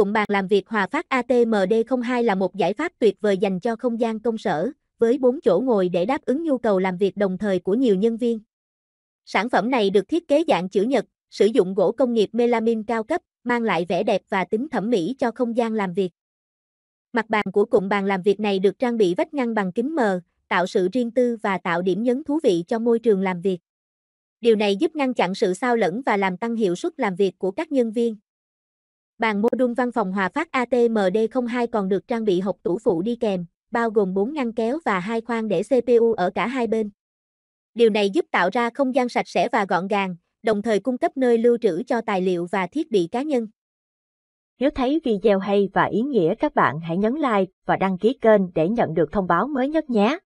cụm bàn làm việc Hòa Phát ATMD02 là một giải pháp tuyệt vời dành cho không gian công sở, với 4 chỗ ngồi để đáp ứng nhu cầu làm việc đồng thời của nhiều nhân viên. Sản phẩm này được thiết kế dạng chữ nhật, sử dụng gỗ công nghiệp melamin cao cấp, mang lại vẻ đẹp và tính thẩm mỹ cho không gian làm việc. Mặt bàn của cụm bàn làm việc này được trang bị vách ngăn bằng kính mờ, tạo sự riêng tư và tạo điểm nhấn thú vị cho môi trường làm việc. Điều này giúp ngăn chặn sự sao lẫn và làm tăng hiệu suất làm việc của các nhân viên. Bàn module văn phòng hòa phát ATMD02 còn được trang bị hộp tủ phụ đi kèm, bao gồm 4 ngăn kéo và hai khoang để CPU ở cả hai bên. Điều này giúp tạo ra không gian sạch sẽ và gọn gàng, đồng thời cung cấp nơi lưu trữ cho tài liệu và thiết bị cá nhân. Nếu thấy video hay và ý nghĩa các bạn hãy nhấn like và đăng ký kênh để nhận được thông báo mới nhất nhé.